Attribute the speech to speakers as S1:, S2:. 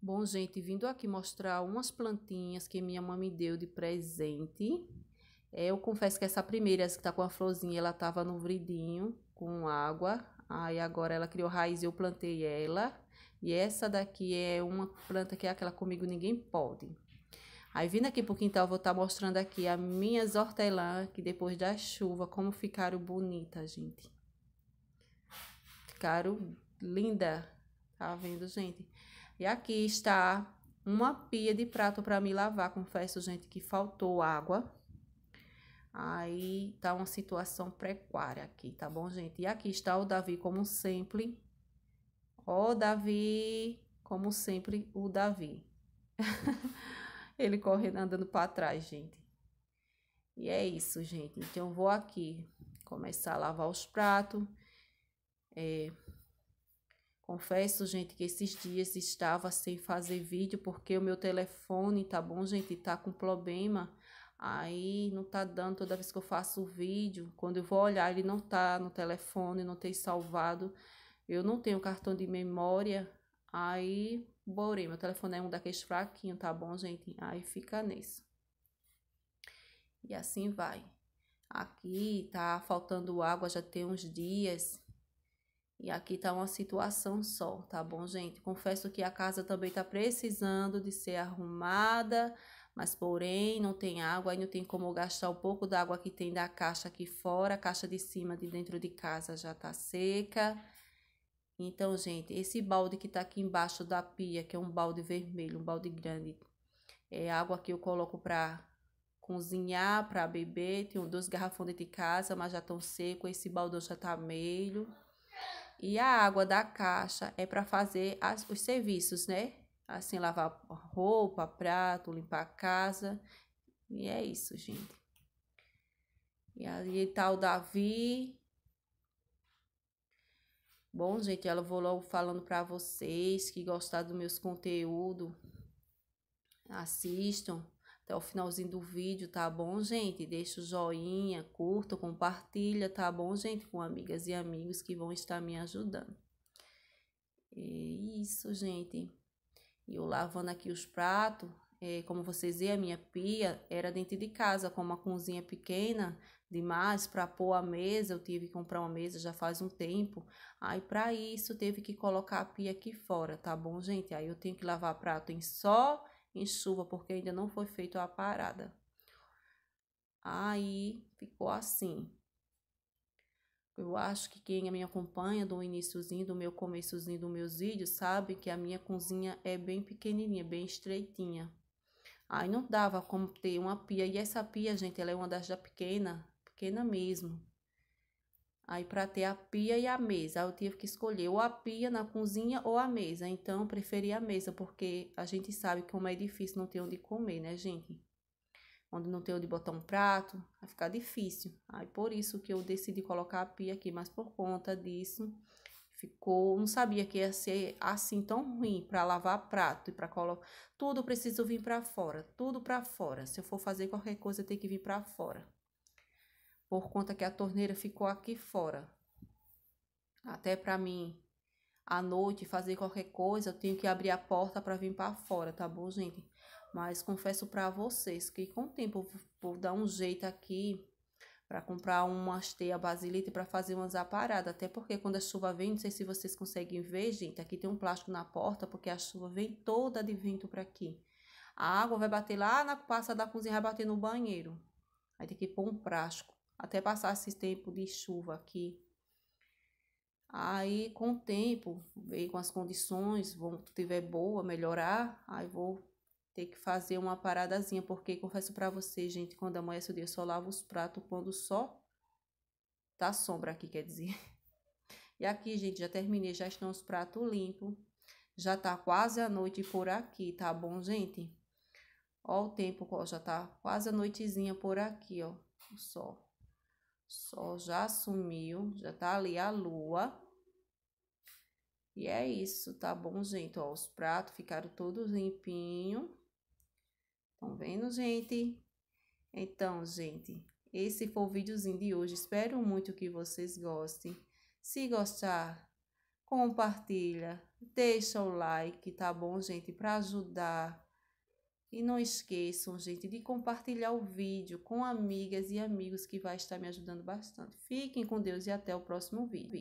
S1: Bom, gente, vindo aqui mostrar umas plantinhas que minha mãe me deu de presente. É, eu confesso que essa primeira, essa que tá com a florzinha, ela tava no vridinho, com água. Aí agora ela criou raiz e eu plantei ela. E essa daqui é uma planta que é aquela comigo ninguém pode. Aí vindo aqui pro quintal, vou estar tá mostrando aqui as minhas hortelã, que depois da chuva, como ficaram bonitas, gente. Ficaram linda Tá vendo, gente? E aqui está uma pia de prato para me lavar. Confesso, gente, que faltou água. Aí tá uma situação precária aqui, tá bom, gente? E aqui está o Davi, como sempre. Ó, Davi, como sempre, o Davi. Ele correndo, andando para trás, gente. E é isso, gente. Então, vou aqui começar a lavar os pratos. É, Confesso, gente, que esses dias estava sem fazer vídeo porque o meu telefone, tá bom, gente, tá com problema. Aí não tá dando toda vez que eu faço o vídeo, quando eu vou olhar ele não tá no telefone, não tem salvado. Eu não tenho cartão de memória. Aí, borei, meu telefone é um daqueles fraquinhos, tá bom, gente? Aí fica nisso. E assim vai. Aqui tá faltando água já tem uns dias e aqui tá uma situação só, tá bom, gente? Confesso que a casa também tá precisando de ser arrumada, mas porém não tem água, aí não tem como gastar o pouco da água que tem da caixa aqui fora, a caixa de cima de dentro de casa já tá seca. Então, gente, esse balde que tá aqui embaixo da pia, que é um balde vermelho, um balde grande, é água que eu coloco para cozinhar, para beber. tem dois garrafões dentro de casa, mas já estão seco, esse baldão já tá meio e a água da caixa é para fazer as, os serviços, né? Assim, lavar roupa, prato, limpar a casa. E é isso, gente. E ali tá o Davi. Bom, gente, eu vou logo falando para vocês que gostaram dos meus conteúdos. Assistam até o finalzinho do vídeo, tá bom, gente? Deixa o joinha, curta, compartilha, tá bom, gente? Com amigas e amigos que vão estar me ajudando. É isso, gente. E eu lavando aqui os pratos, é, como vocês veem, a minha pia era dentro de casa, com uma cozinha pequena demais para pôr a mesa. Eu tive que comprar uma mesa já faz um tempo. Aí, para isso, teve que colocar a pia aqui fora, tá bom, gente? Aí eu tenho que lavar prato em só em chuva, porque ainda não foi feita a parada. Aí ficou assim. Eu acho que quem me acompanha do iníciozinho, do meu começozinho dos meus vídeos, sabe que a minha cozinha é bem pequenininha, bem estreitinha. Aí não dava como ter uma pia. E essa pia, gente, ela é uma das da pequena, pequena mesmo. Aí, para ter a pia e a mesa, eu tive que escolher ou a pia na cozinha ou a mesa. Então, eu preferi a mesa, porque a gente sabe como é difícil não ter onde comer, né, gente? Onde não tem onde botar um prato, vai ficar difícil. Aí, por isso que eu decidi colocar a pia aqui, mas por conta disso, ficou. Não sabia que ia ser assim tão ruim para lavar prato e para colocar. Tudo preciso vir para fora, tudo para fora. Se eu for fazer qualquer coisa, tem que vir para fora por conta que a torneira ficou aqui fora. Até para mim, à noite, fazer qualquer coisa, eu tenho que abrir a porta para vir para fora, tá bom, gente? Mas confesso para vocês que com o tempo eu vou dar um jeito aqui para comprar umas teia basilita para fazer umas aparadas, até porque quando a chuva vem, não sei se vocês conseguem ver, gente, aqui tem um plástico na porta, porque a chuva vem toda de vento para aqui. A água vai bater lá na passa da cozinha, vai bater no banheiro. Aí tem que pôr um plástico até passar esse tempo de chuva aqui. Aí, com o tempo, vem com as condições, vão, tiver boa, melhorar, aí vou ter que fazer uma paradazinha, porque confesso para vocês, gente, quando amanhece o dia, eu só lavo os pratos quando só tá sombra aqui, quer dizer. E aqui, gente, já terminei, já estão os pratos limpos. Já tá quase a noite por aqui, tá bom, gente? Ó o tempo, ó, já tá quase a noitezinha por aqui, ó, o sol. Sol já sumiu, já tá ali a lua. E é isso, tá bom, gente? Ó, os pratos ficaram todos limpinhos. Estão vendo, gente? Então, gente, esse foi o videozinho de hoje. Espero muito que vocês gostem. Se gostar, compartilha, deixa o like, tá bom, gente? Para ajudar e não esqueçam, gente, de compartilhar o vídeo com amigas e amigos que vai estar me ajudando bastante. Fiquem com Deus e até o próximo vídeo.